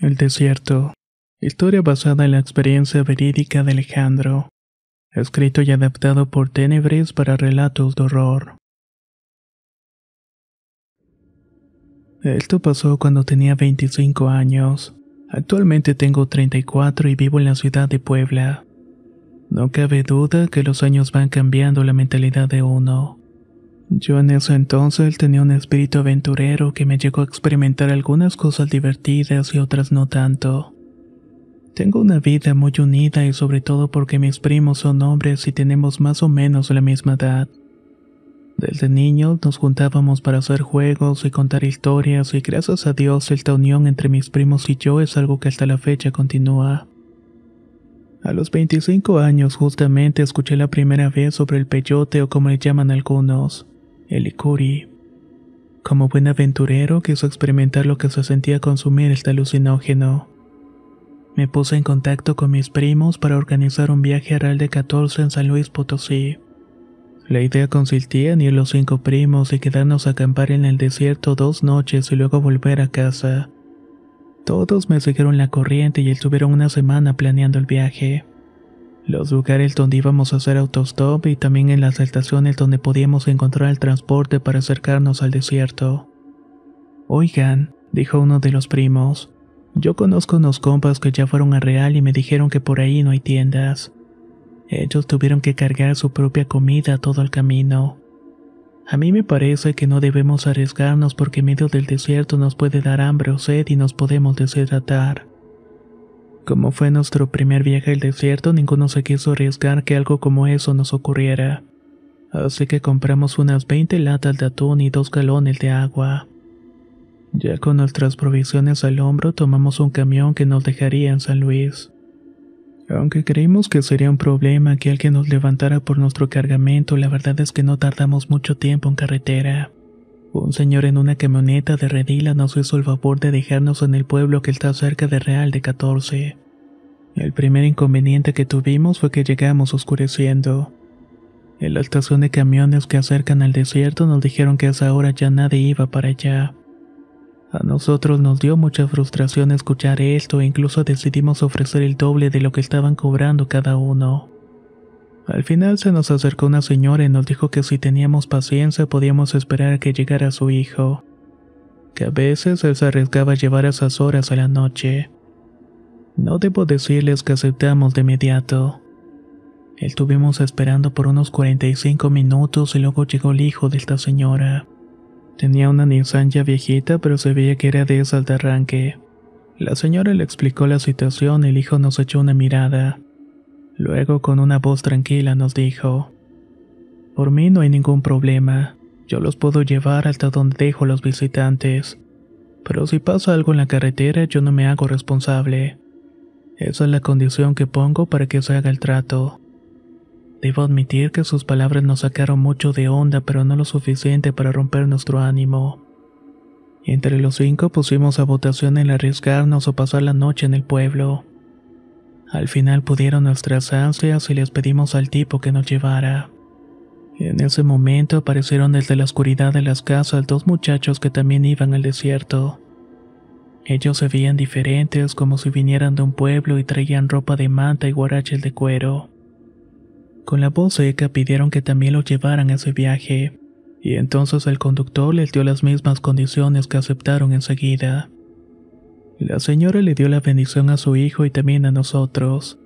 El desierto. Historia basada en la experiencia verídica de Alejandro. Escrito y adaptado por Tenebres para relatos de horror. Esto pasó cuando tenía 25 años. Actualmente tengo 34 y vivo en la ciudad de Puebla. No cabe duda que los años van cambiando la mentalidad de uno. Yo en ese entonces tenía un espíritu aventurero que me llegó a experimentar algunas cosas divertidas y otras no tanto. Tengo una vida muy unida y sobre todo porque mis primos son hombres y tenemos más o menos la misma edad. Desde niño nos juntábamos para hacer juegos y contar historias y gracias a Dios esta unión entre mis primos y yo es algo que hasta la fecha continúa. A los 25 años justamente escuché la primera vez sobre el peyote o como le llaman algunos el Ikuri. Como buen aventurero, quiso experimentar lo que se sentía consumir este alucinógeno. Me puse en contacto con mis primos para organizar un viaje a Real de 14 en San Luis Potosí. La idea consistía en ir los cinco primos y quedarnos a acampar en el desierto dos noches y luego volver a casa. Todos me siguieron la corriente y estuvieron una semana planeando el viaje. Los lugares donde íbamos a hacer autostop y también en las estaciones donde podíamos encontrar el transporte para acercarnos al desierto. Oigan, dijo uno de los primos, yo conozco unos compas que ya fueron a Real y me dijeron que por ahí no hay tiendas. Ellos tuvieron que cargar su propia comida todo el camino. A mí me parece que no debemos arriesgarnos porque en medio del desierto nos puede dar hambre o sed y nos podemos deshidratar. Como fue nuestro primer viaje al desierto, ninguno se quiso arriesgar que algo como eso nos ocurriera. Así que compramos unas 20 latas de atún y dos galones de agua. Ya con nuestras provisiones al hombro, tomamos un camión que nos dejaría en San Luis. Aunque creímos que sería un problema que alguien nos levantara por nuestro cargamento, la verdad es que no tardamos mucho tiempo en carretera. Un señor en una camioneta de redila nos hizo el favor de dejarnos en el pueblo que está cerca de Real de 14. El primer inconveniente que tuvimos fue que llegamos oscureciendo. En la estación de camiones que acercan al desierto nos dijeron que a esa hora ya nadie iba para allá. A nosotros nos dio mucha frustración escuchar esto e incluso decidimos ofrecer el doble de lo que estaban cobrando cada uno. Al final se nos acercó una señora y nos dijo que si teníamos paciencia podíamos esperar a que llegara su hijo, que a veces él se arriesgaba a llevar esas horas a la noche. No debo decirles que aceptamos de inmediato. Estuvimos esperando por unos 45 minutos y luego llegó el hijo de esta señora. Tenía una Nissan ya viejita, pero se veía que era de esas de arranque. La señora le explicó la situación y el hijo nos echó una mirada. Luego con una voz tranquila nos dijo, Por mí no hay ningún problema, yo los puedo llevar hasta donde dejo a los visitantes, pero si pasa algo en la carretera yo no me hago responsable. Esa es la condición que pongo para que se haga el trato. Debo admitir que sus palabras nos sacaron mucho de onda, pero no lo suficiente para romper nuestro ánimo. Entre los cinco pusimos a votación el arriesgarnos o pasar la noche en el pueblo. Al final pudieron nuestras ansias y les pedimos al tipo que nos llevara. En ese momento aparecieron desde la oscuridad de las casas dos muchachos que también iban al desierto. Ellos se veían diferentes como si vinieran de un pueblo y traían ropa de manta y guaraches de cuero. Con la voz seca pidieron que también los llevaran a ese viaje, y entonces el conductor les dio las mismas condiciones que aceptaron enseguida. La señora le dio la bendición a su hijo y también a nosotros.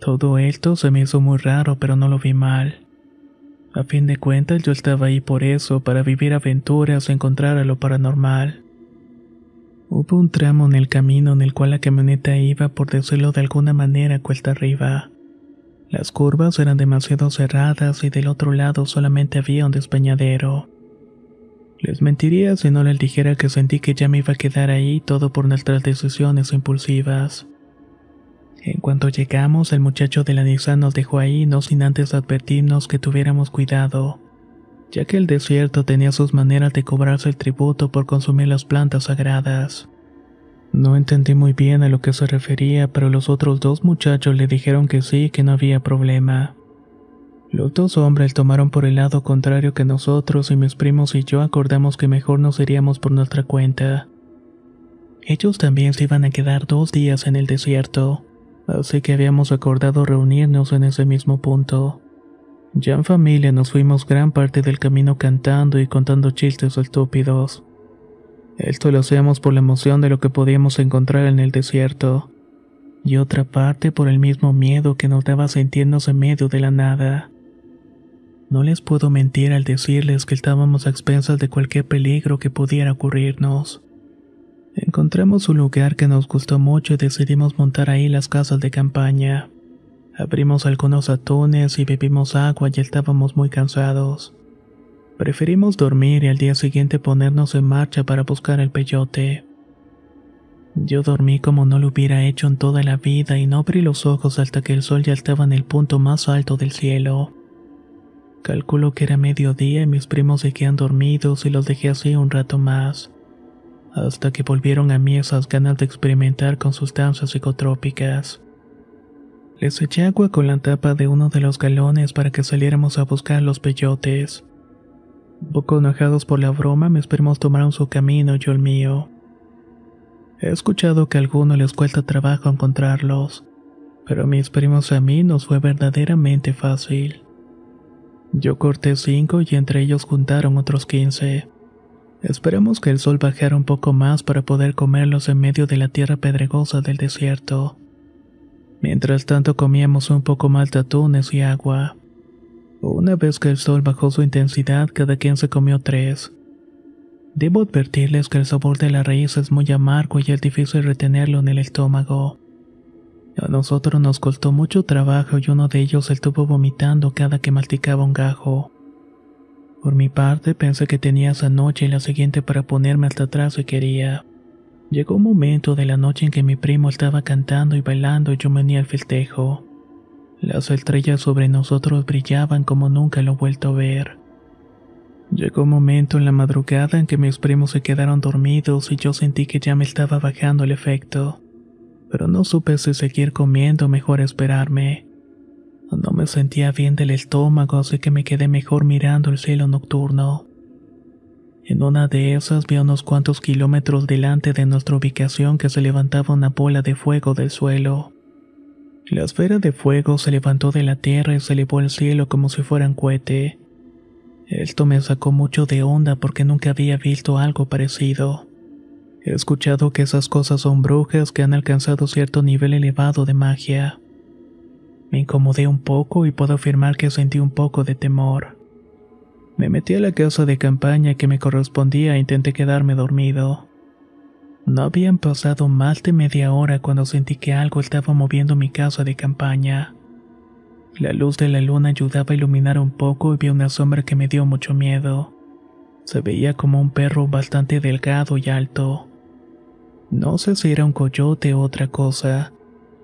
Todo esto se me hizo muy raro, pero no lo vi mal. A fin de cuentas yo estaba ahí por eso, para vivir aventuras y encontrar a lo paranormal. Hubo un tramo en el camino en el cual la camioneta iba, por decirlo de alguna manera, cuesta arriba. Las curvas eran demasiado cerradas y del otro lado solamente había un despeñadero. Les mentiría si no les dijera que sentí que ya me iba a quedar ahí todo por nuestras decisiones impulsivas. En cuanto llegamos, el muchacho de la Nissan nos dejó ahí, no sin antes advertirnos que tuviéramos cuidado, ya que el desierto tenía sus maneras de cobrarse el tributo por consumir las plantas sagradas. No entendí muy bien a lo que se refería, pero los otros dos muchachos le dijeron que sí, que no había problema. Los dos hombres tomaron por el lado contrario que nosotros y mis primos y yo acordamos que mejor nos iríamos por nuestra cuenta. Ellos también se iban a quedar dos días en el desierto, así que habíamos acordado reunirnos en ese mismo punto. Ya en familia nos fuimos gran parte del camino cantando y contando chistes estúpidos. Esto lo hacíamos por la emoción de lo que podíamos encontrar en el desierto, y otra parte por el mismo miedo que nos daba sentirnos en medio de la nada. No les puedo mentir al decirles que estábamos a expensas de cualquier peligro que pudiera ocurrirnos. Encontramos un lugar que nos gustó mucho y decidimos montar ahí las casas de campaña. Abrimos algunos atunes y bebimos agua y estábamos muy cansados. Preferimos dormir y al día siguiente ponernos en marcha para buscar el peyote. Yo dormí como no lo hubiera hecho en toda la vida y no abrí los ojos hasta que el sol ya estaba en el punto más alto del cielo. Calculo que era mediodía y mis primos seguían dormidos y los dejé así un rato más, hasta que volvieron a mí esas ganas de experimentar con sustancias psicotrópicas. Les eché agua con la tapa de uno de los galones para que saliéramos a buscar los peyotes. Un poco enojados por la broma, mis primos tomaron su camino y yo el mío. He escuchado que a algunos les cuesta trabajo encontrarlos, pero mis primos a mí nos fue verdaderamente fácil. Yo corté cinco y entre ellos juntaron otros 15. Esperemos que el sol bajara un poco más para poder comerlos en medio de la tierra pedregosa del desierto. Mientras tanto comíamos un poco más de atunes y agua. Una vez que el sol bajó su intensidad, cada quien se comió tres. Debo advertirles que el sabor de la raíz es muy amargo y es difícil retenerlo en el estómago. A nosotros nos costó mucho trabajo y uno de ellos estuvo vomitando cada que masticaba un gajo. Por mi parte, pensé que tenía esa noche y la siguiente para ponerme hasta atrás si quería. Llegó un momento de la noche en que mi primo estaba cantando y bailando y yo me uní al festejo. Las estrellas sobre nosotros brillaban como nunca lo he vuelto a ver. Llegó un momento en la madrugada en que mis primos se quedaron dormidos y yo sentí que ya me estaba bajando el efecto pero no supe si seguir comiendo o mejor esperarme. No me sentía bien del estómago, así que me quedé mejor mirando el cielo nocturno. En una de esas vi a unos cuantos kilómetros delante de nuestra ubicación que se levantaba una bola de fuego del suelo. La esfera de fuego se levantó de la tierra y se elevó al cielo como si fuera un cohete. Esto me sacó mucho de onda porque nunca había visto algo parecido. He escuchado que esas cosas son brujas que han alcanzado cierto nivel elevado de magia. Me incomodé un poco y puedo afirmar que sentí un poco de temor. Me metí a la casa de campaña que me correspondía e intenté quedarme dormido. No habían pasado más de media hora cuando sentí que algo estaba moviendo mi casa de campaña. La luz de la luna ayudaba a iluminar un poco y vi una sombra que me dio mucho miedo. Se veía como un perro bastante delgado y alto. No sé si era un coyote o otra cosa,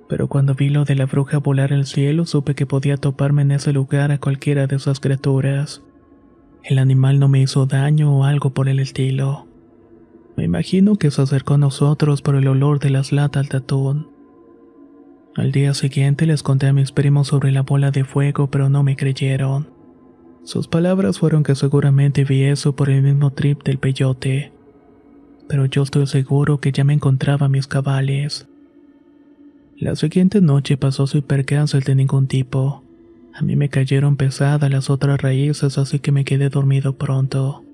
pero cuando vi lo de la bruja volar al cielo supe que podía toparme en ese lugar a cualquiera de esas criaturas. El animal no me hizo daño o algo por el estilo. Me imagino que se acercó a nosotros por el olor de las latas de atún. Al día siguiente les conté a mis primos sobre la bola de fuego, pero no me creyeron. Sus palabras fueron que seguramente vi eso por el mismo trip del peyote pero yo estoy seguro que ya me encontraba a mis cabales. La siguiente noche pasó sin percances de ningún tipo. A mí me cayeron pesadas las otras raíces, así que me quedé dormido pronto.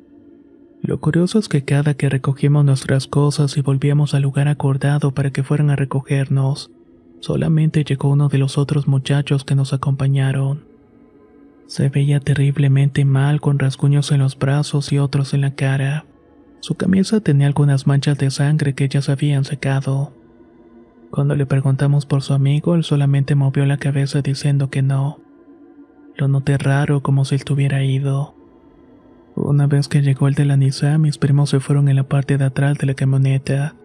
Lo curioso es que cada que recogíamos nuestras cosas y volvíamos al lugar acordado para que fueran a recogernos, solamente llegó uno de los otros muchachos que nos acompañaron. Se veía terriblemente mal con rasguños en los brazos y otros en la cara. Su camisa tenía algunas manchas de sangre que ya se habían secado. Cuando le preguntamos por su amigo, él solamente movió la cabeza diciendo que no. Lo noté raro como si él tuviera ido. Una vez que llegó el de la Nissan, mis primos se fueron en la parte de atrás de la camioneta.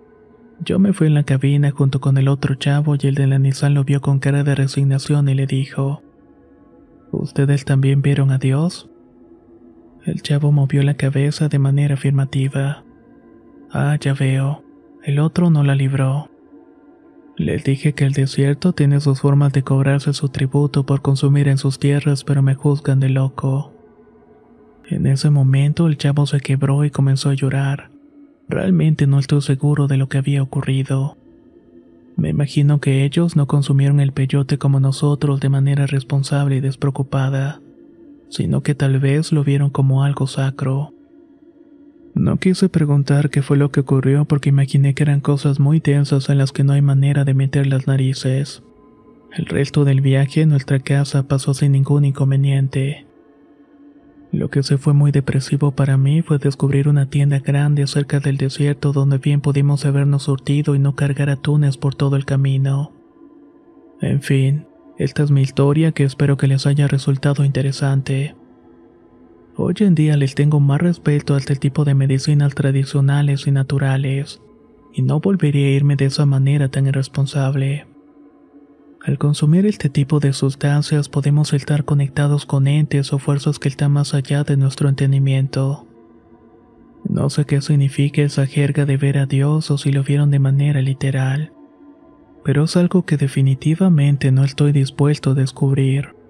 Yo me fui en la cabina junto con el otro chavo y el de la Nissan lo vio con cara de resignación y le dijo, ¿Ustedes también vieron a Dios? El chavo movió la cabeza de manera afirmativa. Ah, ya veo. El otro no la libró. Les dije que el desierto tiene sus formas de cobrarse su tributo por consumir en sus tierras, pero me juzgan de loco. En ese momento el chavo se quebró y comenzó a llorar. Realmente no estoy seguro de lo que había ocurrido. Me imagino que ellos no consumieron el peyote como nosotros de manera responsable y despreocupada sino que tal vez lo vieron como algo sacro. No quise preguntar qué fue lo que ocurrió porque imaginé que eran cosas muy tensas en las que no hay manera de meter las narices. El resto del viaje en nuestra casa pasó sin ningún inconveniente. Lo que se fue muy depresivo para mí fue descubrir una tienda grande cerca del desierto donde bien pudimos habernos surtido y no cargar atunes por todo el camino. En fin, esta es mi historia que espero que les haya resultado interesante. Hoy en día les tengo más respeto a este tipo de medicinas tradicionales y naturales, y no volvería a irme de esa manera tan irresponsable. Al consumir este tipo de sustancias podemos estar conectados con entes o fuerzas que están más allá de nuestro entendimiento. No sé qué significa esa jerga de ver a Dios o si lo vieron de manera literal pero es algo que definitivamente no estoy dispuesto a descubrir.